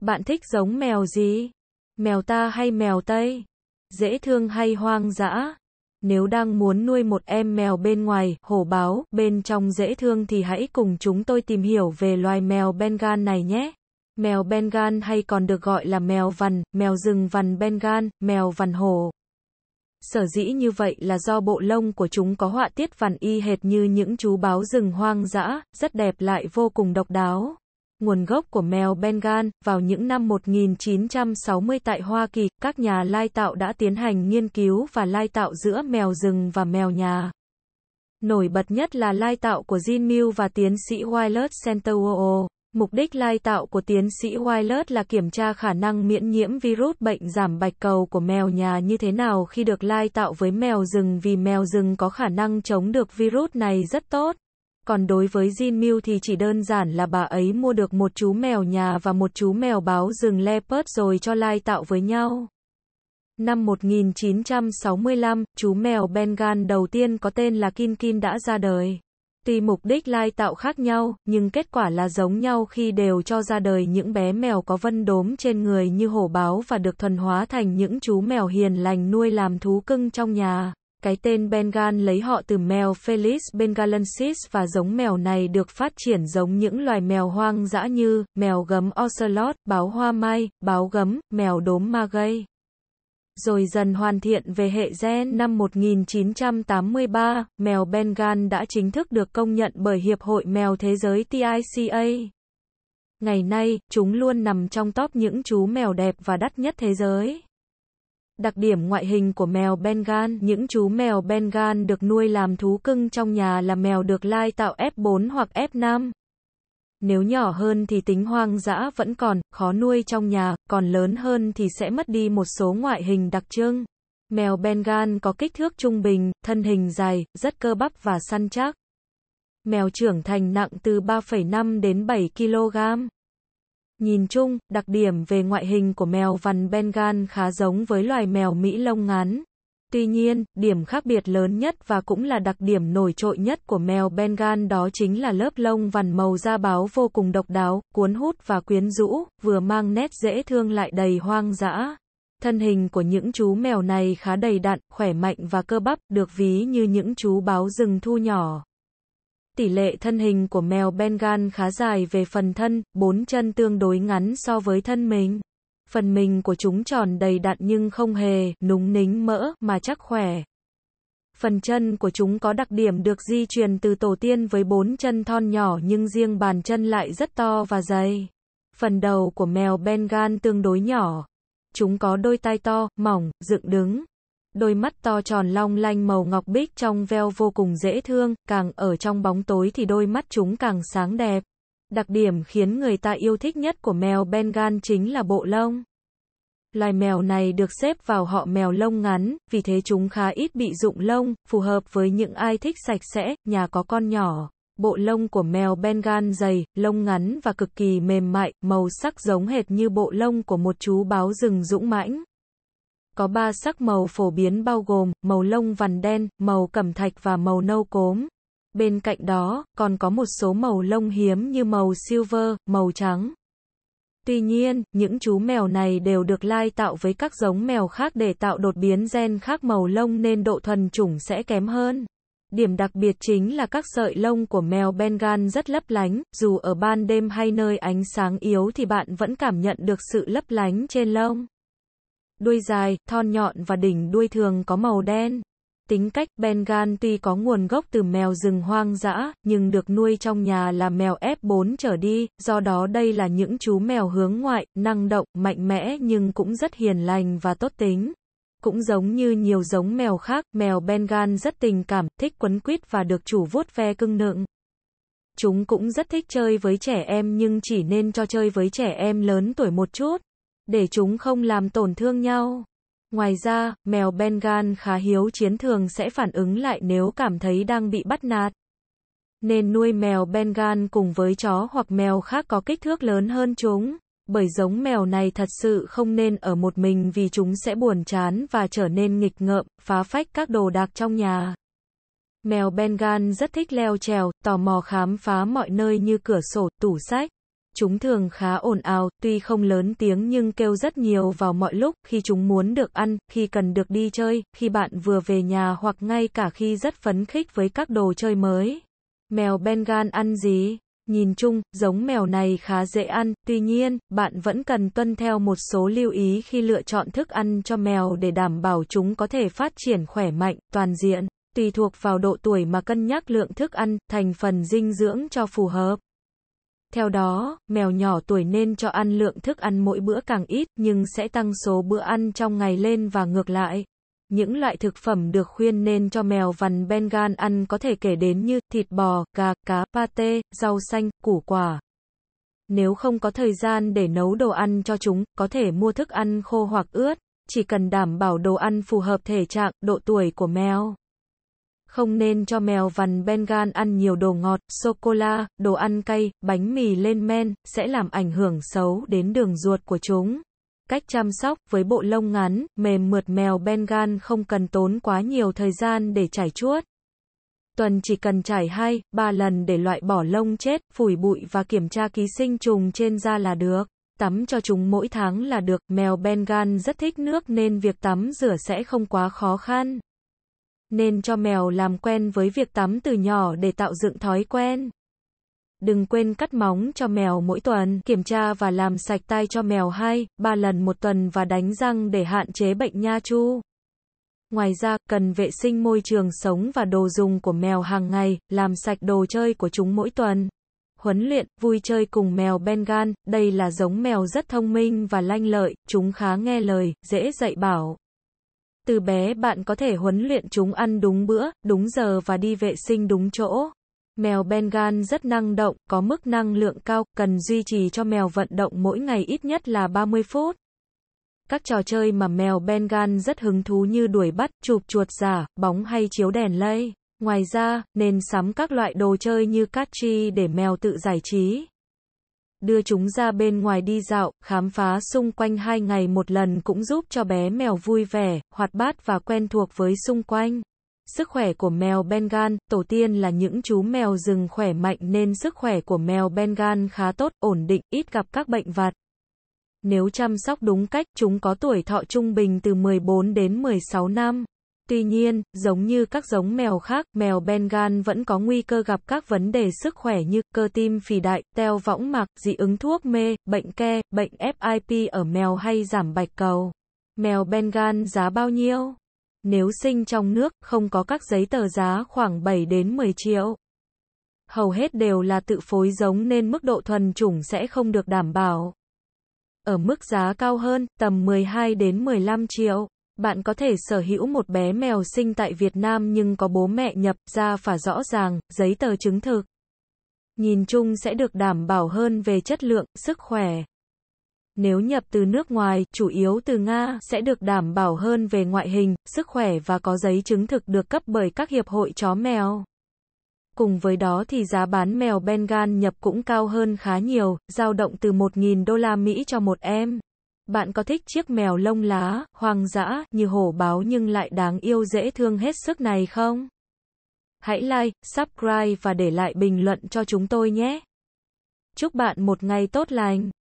Bạn thích giống mèo gì? Mèo ta hay mèo Tây? Dễ thương hay hoang dã? Nếu đang muốn nuôi một em mèo bên ngoài, hổ báo, bên trong dễ thương thì hãy cùng chúng tôi tìm hiểu về loài mèo Bengal này nhé. Mèo Bengal hay còn được gọi là mèo vằn, mèo rừng vằn Bengal, mèo vằn hổ. Sở dĩ như vậy là do bộ lông của chúng có họa tiết vằn y hệt như những chú báo rừng hoang dã, rất đẹp lại vô cùng độc đáo. Nguồn gốc của mèo Bengal, vào những năm 1960 tại Hoa Kỳ, các nhà lai tạo đã tiến hành nghiên cứu và lai tạo giữa mèo rừng và mèo nhà. Nổi bật nhất là lai tạo của jean Mill và tiến sĩ Willard Centauo. Mục đích lai tạo của tiến sĩ Willard là kiểm tra khả năng miễn nhiễm virus bệnh giảm bạch cầu của mèo nhà như thế nào khi được lai tạo với mèo rừng vì mèo rừng có khả năng chống được virus này rất tốt còn đối với Jin Miu thì chỉ đơn giản là bà ấy mua được một chú mèo nhà và một chú mèo báo rừng leopard rồi cho lai tạo với nhau. Năm 1965, chú mèo Bengal đầu tiên có tên là Kin Kin đã ra đời. Tuy mục đích lai tạo khác nhau, nhưng kết quả là giống nhau khi đều cho ra đời những bé mèo có vân đốm trên người như hổ báo và được thuần hóa thành những chú mèo hiền lành nuôi làm thú cưng trong nhà. Cái tên Bengal lấy họ từ mèo Felis bengalensis và giống mèo này được phát triển giống những loài mèo hoang dã như mèo gấm ocelot, báo hoa mai, báo gấm, mèo đốm magay. Rồi dần hoàn thiện về hệ gen năm 1983, mèo Bengal đã chính thức được công nhận bởi Hiệp hội Mèo Thế giới TICA. Ngày nay, chúng luôn nằm trong top những chú mèo đẹp và đắt nhất thế giới. Đặc điểm ngoại hình của mèo Bengal Những chú mèo Bengal được nuôi làm thú cưng trong nhà là mèo được lai tạo F4 hoặc F5. Nếu nhỏ hơn thì tính hoang dã vẫn còn, khó nuôi trong nhà, còn lớn hơn thì sẽ mất đi một số ngoại hình đặc trưng. Mèo Bengal có kích thước trung bình, thân hình dài, rất cơ bắp và săn chắc. Mèo trưởng thành nặng từ 3,5 đến 7 kg. Nhìn chung, đặc điểm về ngoại hình của mèo vằn Bengal khá giống với loài mèo Mỹ lông ngắn. Tuy nhiên, điểm khác biệt lớn nhất và cũng là đặc điểm nổi trội nhất của mèo Bengal đó chính là lớp lông vằn màu da báo vô cùng độc đáo, cuốn hút và quyến rũ, vừa mang nét dễ thương lại đầy hoang dã. Thân hình của những chú mèo này khá đầy đặn, khỏe mạnh và cơ bắp, được ví như những chú báo rừng thu nhỏ tỷ lệ thân hình của mèo Bengal khá dài về phần thân, bốn chân tương đối ngắn so với thân mình. Phần mình của chúng tròn đầy đặn nhưng không hề núng nính mỡ mà chắc khỏe. Phần chân của chúng có đặc điểm được di truyền từ tổ tiên với bốn chân thon nhỏ nhưng riêng bàn chân lại rất to và dày. Phần đầu của mèo Bengal tương đối nhỏ. Chúng có đôi tai to, mỏng, dựng đứng đôi mắt to tròn long lanh màu ngọc bích trong veo vô cùng dễ thương, càng ở trong bóng tối thì đôi mắt chúng càng sáng đẹp. Đặc điểm khiến người ta yêu thích nhất của mèo Bengal chính là bộ lông. Loài mèo này được xếp vào họ mèo lông ngắn, vì thế chúng khá ít bị rụng lông, phù hợp với những ai thích sạch sẽ, nhà có con nhỏ. Bộ lông của mèo Bengal dày, lông ngắn và cực kỳ mềm mại, màu sắc giống hệt như bộ lông của một chú báo rừng dũng mãnh. Có ba sắc màu phổ biến bao gồm màu lông vằn đen, màu cẩm thạch và màu nâu cốm. Bên cạnh đó, còn có một số màu lông hiếm như màu silver, màu trắng. Tuy nhiên, những chú mèo này đều được lai tạo với các giống mèo khác để tạo đột biến gen khác màu lông nên độ thuần chủng sẽ kém hơn. Điểm đặc biệt chính là các sợi lông của mèo Bengal rất lấp lánh, dù ở ban đêm hay nơi ánh sáng yếu thì bạn vẫn cảm nhận được sự lấp lánh trên lông đuôi dài, thon nhọn và đỉnh đuôi thường có màu đen. Tính cách Bengal tuy có nguồn gốc từ mèo rừng hoang dã, nhưng được nuôi trong nhà là mèo F4 trở đi, do đó đây là những chú mèo hướng ngoại, năng động, mạnh mẽ nhưng cũng rất hiền lành và tốt tính. Cũng giống như nhiều giống mèo khác, mèo Bengal rất tình cảm, thích quấn quýt và được chủ vuốt ve cưng nựng. Chúng cũng rất thích chơi với trẻ em nhưng chỉ nên cho chơi với trẻ em lớn tuổi một chút để chúng không làm tổn thương nhau. Ngoài ra, mèo Bengal khá hiếu chiến thường sẽ phản ứng lại nếu cảm thấy đang bị bắt nạt. Nên nuôi mèo Bengal cùng với chó hoặc mèo khác có kích thước lớn hơn chúng, bởi giống mèo này thật sự không nên ở một mình vì chúng sẽ buồn chán và trở nên nghịch ngợm, phá phách các đồ đạc trong nhà. Mèo Bengal rất thích leo trèo, tò mò khám phá mọi nơi như cửa sổ, tủ sách chúng thường khá ồn ào, tuy không lớn tiếng nhưng kêu rất nhiều vào mọi lúc, khi chúng muốn được ăn, khi cần được đi chơi, khi bạn vừa về nhà hoặc ngay cả khi rất phấn khích với các đồ chơi mới. Mèo Bengal ăn gì? Nhìn chung, giống mèo này khá dễ ăn, tuy nhiên, bạn vẫn cần tuân theo một số lưu ý khi lựa chọn thức ăn cho mèo để đảm bảo chúng có thể phát triển khỏe mạnh, toàn diện, tùy thuộc vào độ tuổi mà cân nhắc lượng thức ăn, thành phần dinh dưỡng cho phù hợp. Theo đó, mèo nhỏ tuổi nên cho ăn lượng thức ăn mỗi bữa càng ít nhưng sẽ tăng số bữa ăn trong ngày lên và ngược lại. Những loại thực phẩm được khuyên nên cho mèo vằn Bengal ăn có thể kể đến như thịt bò, gà, cá, pate, rau xanh, củ quả. Nếu không có thời gian để nấu đồ ăn cho chúng, có thể mua thức ăn khô hoặc ướt, chỉ cần đảm bảo đồ ăn phù hợp thể trạng, độ tuổi của mèo. Không nên cho mèo vằn Bengal ăn nhiều đồ ngọt, sô-cô-la, đồ ăn cay, bánh mì lên men, sẽ làm ảnh hưởng xấu đến đường ruột của chúng. Cách chăm sóc với bộ lông ngắn, mềm mượt mèo Bengal không cần tốn quá nhiều thời gian để trải chuốt. Tuần chỉ cần trải 2, 3 lần để loại bỏ lông chết, phủi bụi và kiểm tra ký sinh trùng trên da là được. Tắm cho chúng mỗi tháng là được, mèo Bengal rất thích nước nên việc tắm rửa sẽ không quá khó khăn nên cho mèo làm quen với việc tắm từ nhỏ để tạo dựng thói quen. Đừng quên cắt móng cho mèo mỗi tuần, kiểm tra và làm sạch tai cho mèo 2, 3 lần một tuần và đánh răng để hạn chế bệnh nha chu. Ngoài ra, cần vệ sinh môi trường sống và đồ dùng của mèo hàng ngày, làm sạch đồ chơi của chúng mỗi tuần. Huấn luyện, vui chơi cùng mèo Bengal, đây là giống mèo rất thông minh và lanh lợi, chúng khá nghe lời, dễ dạy bảo. Từ bé bạn có thể huấn luyện chúng ăn đúng bữa, đúng giờ và đi vệ sinh đúng chỗ. Mèo Bengal rất năng động, có mức năng lượng cao, cần duy trì cho mèo vận động mỗi ngày ít nhất là 30 phút. Các trò chơi mà mèo Bengal rất hứng thú như đuổi bắt, chụp chuột giả, bóng hay chiếu đèn lây. Ngoài ra, nên sắm các loại đồ chơi như cát chi để mèo tự giải trí đưa chúng ra bên ngoài đi dạo, khám phá xung quanh hai ngày một lần cũng giúp cho bé mèo vui vẻ, hoạt bát và quen thuộc với xung quanh. Sức khỏe của mèo Bengal, tổ tiên là những chú mèo rừng khỏe mạnh nên sức khỏe của mèo Bengal khá tốt, ổn định, ít gặp các bệnh vặt. Nếu chăm sóc đúng cách, chúng có tuổi thọ trung bình từ 14 đến 16 năm. Tuy nhiên, giống như các giống mèo khác, mèo Bengal vẫn có nguy cơ gặp các vấn đề sức khỏe như cơ tim phì đại, teo võng mạc, dị ứng thuốc mê, bệnh ke, bệnh FIP ở mèo hay giảm bạch cầu. Mèo Bengal giá bao nhiêu? Nếu sinh trong nước, không có các giấy tờ giá khoảng 7 đến 10 triệu. Hầu hết đều là tự phối giống nên mức độ thuần chủng sẽ không được đảm bảo. Ở mức giá cao hơn, tầm 12 đến 15 triệu. Bạn có thể sở hữu một bé mèo sinh tại Việt Nam nhưng có bố mẹ nhập ra phả rõ ràng, giấy tờ chứng thực. Nhìn chung sẽ được đảm bảo hơn về chất lượng, sức khỏe. Nếu nhập từ nước ngoài, chủ yếu từ Nga, sẽ được đảm bảo hơn về ngoại hình, sức khỏe và có giấy chứng thực được cấp bởi các hiệp hội chó mèo. Cùng với đó thì giá bán mèo Bengal nhập cũng cao hơn khá nhiều, dao động từ 1.000 đô la Mỹ cho một em. Bạn có thích chiếc mèo lông lá, hoang dã, như hổ báo nhưng lại đáng yêu dễ thương hết sức này không? Hãy like, subscribe và để lại bình luận cho chúng tôi nhé. Chúc bạn một ngày tốt lành.